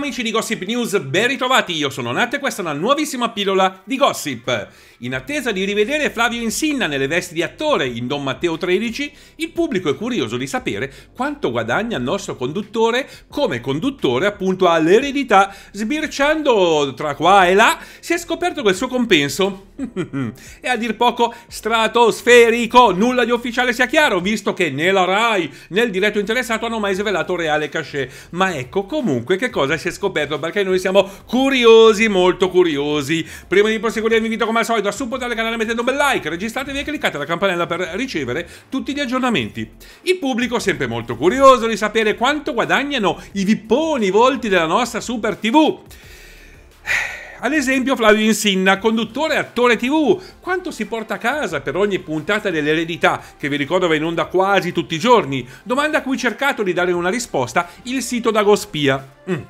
Amici di Gossip News, ben ritrovati, io sono Nat e questa è una nuovissima pillola di Gossip. In attesa di rivedere Flavio Insinna nelle vesti di attore in Don Matteo XIII, il pubblico è curioso di sapere quanto guadagna il nostro conduttore come conduttore appunto all'eredità. Sbirciando tra qua e là, si è scoperto che il suo compenso è a dir poco stratosferico, nulla di ufficiale sia chiaro, visto che né la RAI né il diretto interessato hanno mai svelato reale cachet. Ma ecco comunque che cosa si si è scoperto perché noi siamo curiosi, molto curiosi. Prima di proseguire vi invito come al solito a supportare il canale mettendo un bel like, registratevi e cliccate la campanella per ricevere tutti gli aggiornamenti. Il pubblico è sempre molto curioso di sapere quanto guadagnano i vipponi volti della nostra Super TV. Ad esempio Flavio Insinna, conduttore e attore tv, quanto si porta a casa per ogni puntata dell'eredità, che vi ricordo va in onda quasi tutti i giorni? Domanda a cui cercato di dare una risposta il sito d'Agospia. Mm.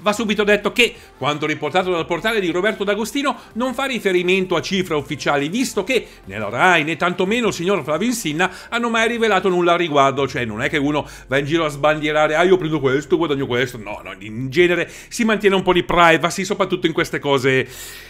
Va subito detto che, quanto riportato dal portale di Roberto D'Agostino, non fa riferimento a cifre ufficiali, visto che né la RAI né tantomeno il signor Flavin Sinna hanno mai rivelato nulla al riguardo, cioè non è che uno va in giro a sbandierare ah io prendo questo, guadagno questo, no, no, in genere si mantiene un po' di privacy, soprattutto in queste cose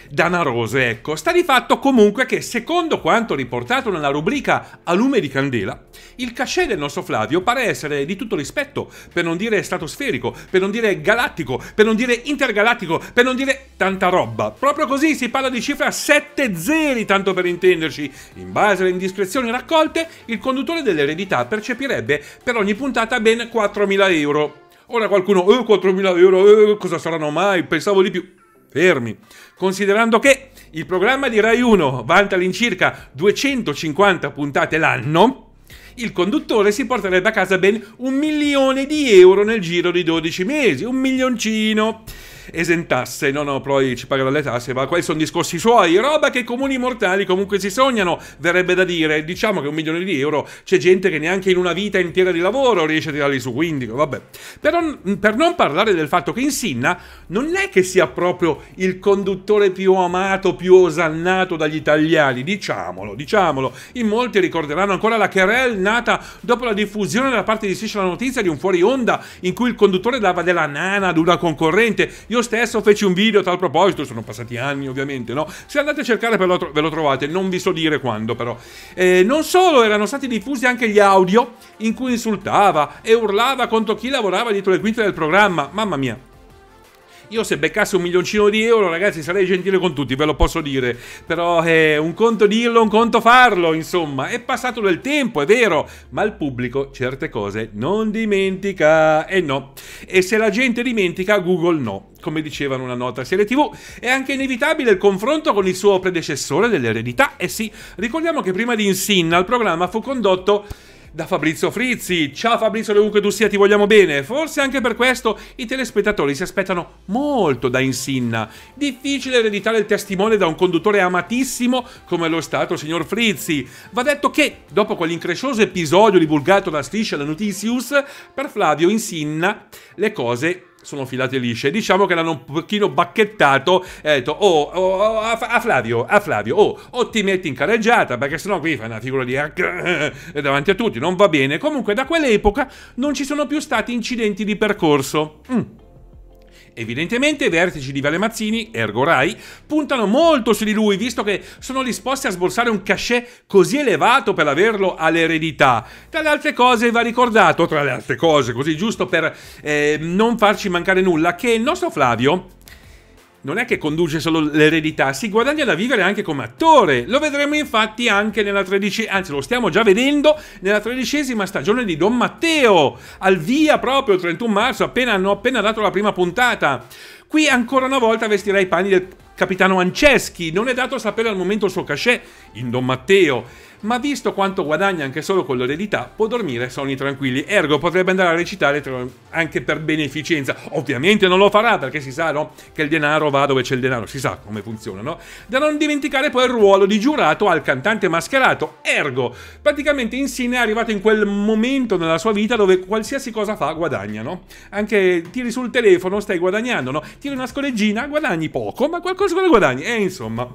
danarose, ecco. Sta di fatto comunque che, secondo quanto riportato nella rubrica A lume di candela, il cachet del nostro Flavio pare essere di tutto rispetto, per non dire stratosferico, per non dire galattico, per non dire intergalattico, per non dire tanta roba. Proprio così si parla di cifra 7 zeri, tanto per intenderci. In base alle indiscrezioni raccolte, il conduttore dell'eredità percepirebbe per ogni puntata ben 4.000 euro. Ora qualcuno, eh, 4.000 euro, eh, cosa saranno mai? Pensavo di più. Fermi. Considerando che il programma di Rai 1 vanta all'incirca 250 puntate l'anno, il conduttore si porterebbe a casa ben un milione di euro nel giro di 12 mesi, un milioncino esentasse. No, no, poi ci pagherà le tasse, ma quelli sono discorsi suoi, roba che i comuni mortali comunque si sognano, verrebbe da dire. Diciamo che un milione di euro c'è gente che neanche in una vita intera di lavoro riesce a tirarli su, quindi vabbè. Per non, mm, per non parlare del fatto che Insinna non è che sia proprio il conduttore più amato, più osannato dagli italiani, diciamolo, diciamolo. In molti ricorderanno ancora la querel nata dopo la diffusione da parte di Striscia la notizia di un fuori onda in cui il conduttore dava della nana ad una concorrente. Io io stesso feci un video a tal proposito, sono passati anni ovviamente, no? Se andate a cercare ve lo trovate, non vi so dire quando però. Eh, non solo erano stati diffusi anche gli audio in cui insultava e urlava contro chi lavorava dietro le quinte del programma, mamma mia. Io se beccassi un milioncino di euro, ragazzi, sarei gentile con tutti, ve lo posso dire. Però è eh, un conto dirlo, un conto farlo, insomma. È passato del tempo, è vero, ma il pubblico certe cose non dimentica. E eh, no. E se la gente dimentica, Google no come diceva una nota serie TV, è anche inevitabile il confronto con il suo predecessore dell'eredità. Eh sì, ricordiamo che prima di Insinna il programma fu condotto da Fabrizio Frizzi. Ciao Fabrizio, dovunque tu sia ti vogliamo bene. Forse anche per questo i telespettatori si aspettano molto da Insinna. Difficile ereditare il testimone da un conduttore amatissimo come lo è stato il signor Frizzi. Va detto che, dopo quell'increscioso episodio divulgato da Striscia da Noticius, per Flavio Insinna le cose sono filate lisce. Diciamo che l'hanno un pochino bacchettato e ha detto, oh, oh, oh a, a, Flavio, a Flavio, oh, o oh, ti metti in carreggiata, perché sennò qui fai una figura di... Eh, davanti a tutti, non va bene. Comunque da quell'epoca non ci sono più stati incidenti di percorso. Mm. Evidentemente i vertici di Vale Mazzini, ergo Rai, puntano molto su di lui, visto che sono disposti a sborsare un cachet così elevato per averlo all'eredità. Tra le altre cose va ricordato, tra le altre cose, così giusto per eh, non farci mancare nulla, che il nostro Flavio non è che conduce solo l'eredità, si guadagna da vivere anche come attore. Lo vedremo infatti anche nella tredicesima, anzi lo stiamo già vedendo nella tredicesima stagione di Don Matteo, al via proprio il 31 marzo, appena hanno appena dato la prima puntata. Qui ancora una volta vestirei i panni del Capitano Anceschi, non è dato sapere al momento il suo cachet in Don Matteo, ma visto quanto guadagna anche solo con l'eredità, può dormire sonni tranquilli, ergo potrebbe andare a recitare anche per beneficenza. Ovviamente non lo farà perché si sa no? che il denaro va dove c'è il denaro, si sa come funziona, no? Da non dimenticare poi il ruolo di giurato al cantante mascherato, ergo praticamente Insigne è arrivato in quel momento nella sua vita dove qualsiasi cosa fa guadagna, no? Anche tiri sul telefono, stai guadagnando, no? Tiri una scoreggina, guadagni poco, ma qualcosa come secondo guadagni. E eh, insomma.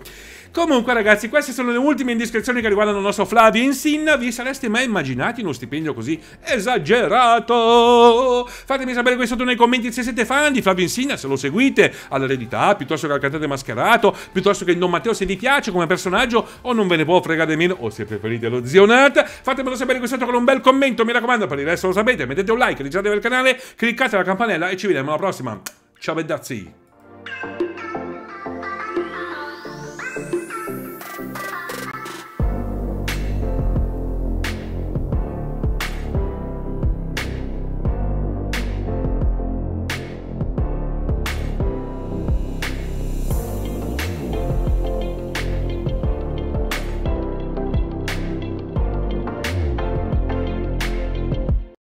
Comunque, ragazzi, queste sono le ultime indiscrezioni che riguardano il nostro Flavio Insin. Vi sareste mai immaginati uno stipendio così esagerato? Fatemi sapere qui sotto nei commenti se siete fan di Flavio Insin, se lo seguite all'eredità, piuttosto che al cantante mascherato, piuttosto che il Don Matteo se vi piace come personaggio o non ve ne può fregare meno, o se preferite lo zio zionata. Fatemelo sapere qui sotto con un bel commento, mi raccomando, per il resto lo sapete, mettete un like, registratevi al canale, cliccate la campanella e ci vediamo alla prossima. Ciao, beddazzi!